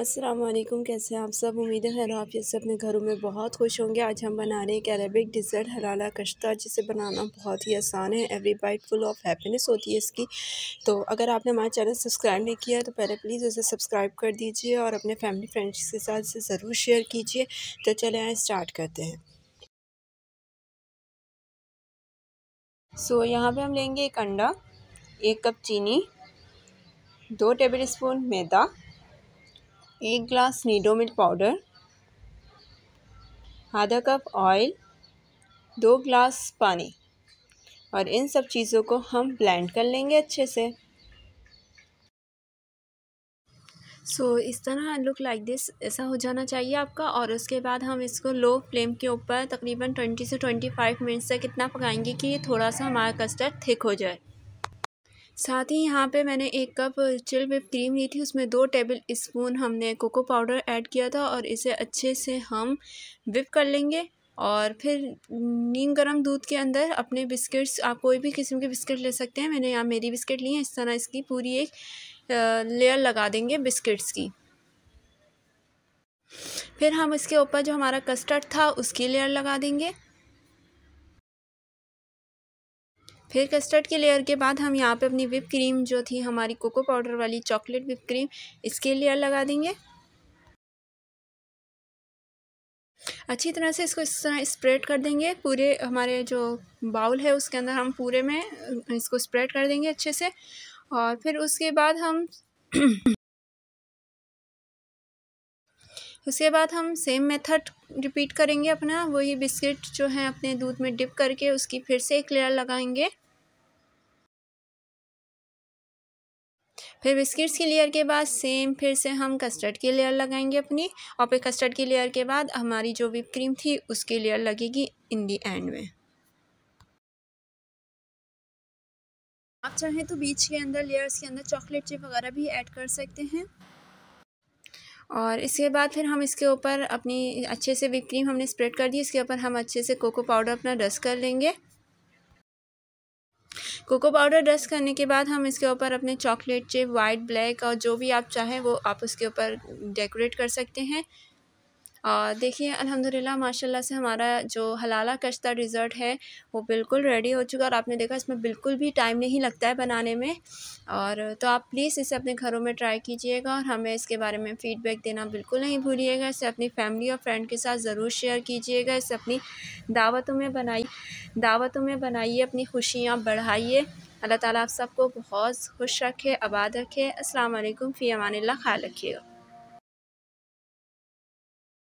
असलम कैसे हैं आप सब उम्मीद है आप ये सब अपने घरों में बहुत खुश होंगे आज हम बना रहे हैं एक अरेबिक डिज़र्ट हलाला कश्ता जिसे बनाना बहुत ही आसान है every bite full of happiness होती है इसकी तो अगर आपने हमारे चैनल सब्सक्राइब नहीं किया है तो पहले प्लीज़ उसे सब्सक्राइब कर दीजिए और अपने फैमिली फ्रेंड्स के साथ इसे ज़रूर शेयर कीजिए तो चले आए स्टार्ट करते हैं सो so, यहाँ पर हम लेंगे एक अंडा एक कप चीनी दो टेबल स्पून मैदा एक ग्लास नीडो मिल्क पाउडर आधा कप ऑयल दो ग्लास पानी और इन सब चीज़ों को हम ब्लेंड कर लेंगे अच्छे से सो so, इस तरह लुक लाइक दिस ऐसा हो जाना चाहिए आपका और उसके बाद हम इसको लो फ्लेम के ऊपर तकरीबन ट्वेंटी से ट्वेंटी फाइव मिनट्स तक इतना पकाएंगे कि ये थोड़ा सा हमारा कस्टर्ड थिक हो जाए साथ ही यहाँ पे मैंने एक कप चिल विप क्रीम ली थी उसमें दो टेबल स्पून हमने कोको पाउडर ऐड किया था और इसे अच्छे से हम विप कर लेंगे और फिर नीम गरम दूध के अंदर अपने बिस्किट्स आप कोई भी किस्म के बिस्किट ले सकते हैं मैंने यहाँ मेरी बिस्किट ली है इस तरह इसकी पूरी एक लेयर लगा देंगे बिस्किट्स की फिर हम इसके ऊपर जो हमारा कस्टर्ड था उसकी लेयर लगा देंगे फिर कस्टर्ड के लेयर के बाद हम यहाँ पे अपनी विप क्रीम जो थी हमारी कोको पाउडर वाली चॉकलेट विप क्रीम इसके लेयर लगा देंगे अच्छी तरह से इसको इस तरह स्प्रेड कर देंगे पूरे हमारे जो बाउल है उसके अंदर हम पूरे में इसको स्प्रेड कर देंगे अच्छे से और फिर उसके बाद हम उसके बाद हम सेम मेथड रिपीट करेंगे अपना वही बिस्किट जो है अपने दूध में डिप करके उसकी फिर से एक लेयर लगाएंगे फिर बिस्किट्स की लेयर के बाद सेम फिर से हम कस्टर्ड की लेयर लगाएंगे अपनी और फिर कस्टर्ड की लेयर के बाद हमारी जो विप क्रीम थी उसकी लेयर लगेगी इन दी एंड में आप चाहें तो बीच के अंदर लेयर्स के अंदर चॉकलेट चिप वगैरह भी ऐड कर सकते हैं और इसके बाद फिर हम इसके ऊपर अपनी अच्छे से विप क्रीम हमने स्प्रेड कर दी इसके ऊपर हम अच्छे से कोको पाउडर अपना डस्ट कर लेंगे कोको पाउडर डस्ट करने के बाद हम इसके ऊपर अपने चॉकलेट चिप वाइट ब्लैक और जो भी आप चाहें वो आप उसके ऊपर डेकोरेट कर सकते हैं और देखिए अल्हम्दुलिल्लाह माशाल्लाह से हमारा जो हलाला कश्ता डिज़र्ट है वो बिल्कुल रेडी हो चुका और आपने देखा इसमें बिल्कुल भी टाइम नहीं लगता है बनाने में और तो आप प्लीज़ इसे अपने घरों में ट्राई कीजिएगा और हमें इसके बारे में फ़ीडबैक देना बिल्कुल नहीं भूलिएगा इसे अपनी फैमिली और फ्रेंड के साथ ज़रूर शेयर कीजिएगा इसे अपनी दावतों में बनाई दावतों में बनाइए अपनी खुशियाँ बढ़ाइए अल्लाह ताला आप सबको बहुत खुश रखे आबाद रखे अस्सलाम वालेकुम फ़ी अमान ख़्याल रखिएगा